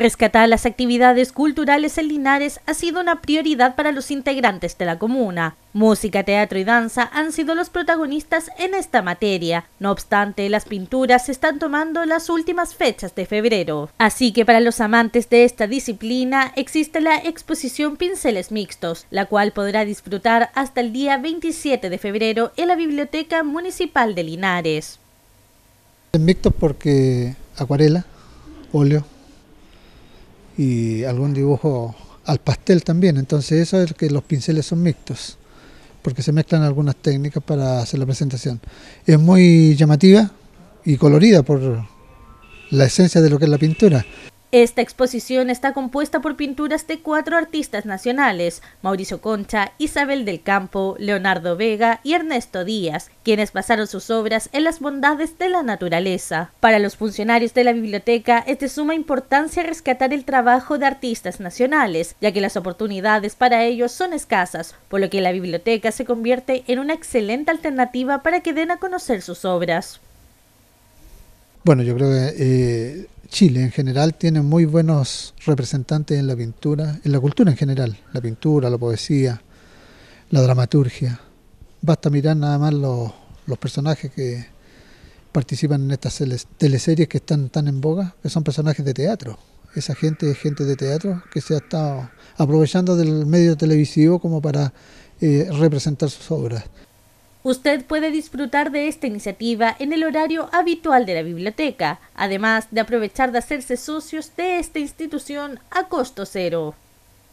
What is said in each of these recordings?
Rescatar las actividades culturales en Linares ha sido una prioridad para los integrantes de la comuna. Música, teatro y danza han sido los protagonistas en esta materia. No obstante, las pinturas se están tomando las últimas fechas de febrero. Así que para los amantes de esta disciplina existe la exposición Pinceles Mixtos, la cual podrá disfrutar hasta el día 27 de febrero en la Biblioteca Municipal de Linares. porque acuarela, óleo, y algún dibujo al pastel también. Entonces eso es que los pinceles son mixtos, porque se mezclan algunas técnicas para hacer la presentación. Es muy llamativa y colorida por la esencia de lo que es la pintura. Esta exposición está compuesta por pinturas de cuatro artistas nacionales, Mauricio Concha, Isabel del Campo, Leonardo Vega y Ernesto Díaz, quienes basaron sus obras en las bondades de la naturaleza. Para los funcionarios de la biblioteca es de suma importancia rescatar el trabajo de artistas nacionales, ya que las oportunidades para ellos son escasas, por lo que la biblioteca se convierte en una excelente alternativa para que den a conocer sus obras. Bueno, yo creo que... Eh, Chile en general tiene muy buenos representantes en la pintura, en la cultura en general, la pintura, la poesía, la dramaturgia. Basta mirar nada más los, personajes que participan en estas teleseries que están tan en boga, que son personajes de teatro. Esa gente es gente de teatro que se ha estado aprovechando del medio televisivo como para eh, representar sus obras. Usted puede disfrutar de esta iniciativa en el horario habitual de la biblioteca, además de aprovechar de hacerse socios de esta institución a costo cero.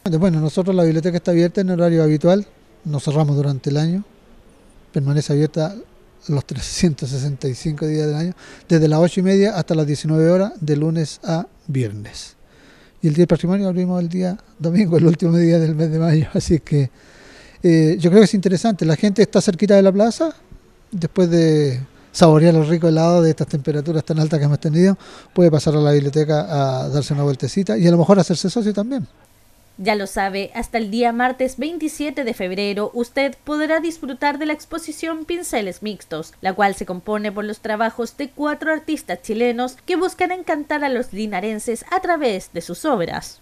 Bueno, nosotros la biblioteca está abierta en horario habitual, nos cerramos durante el año, permanece abierta los 365 días del año, desde las 8 y media hasta las 19 horas, de lunes a viernes. Y el Día del Patrimonio abrimos el día domingo, el último día del mes de mayo, así que eh, yo creo que es interesante. La gente está cerquita de la plaza, después de saborear los rico helado de estas temperaturas tan altas que hemos tenido, puede pasar a la biblioteca a darse una vueltecita y a lo mejor hacerse socio también. Ya lo sabe, hasta el día martes 27 de febrero usted podrá disfrutar de la exposición Pinceles Mixtos, la cual se compone por los trabajos de cuatro artistas chilenos que buscan encantar a los linarenses a través de sus obras.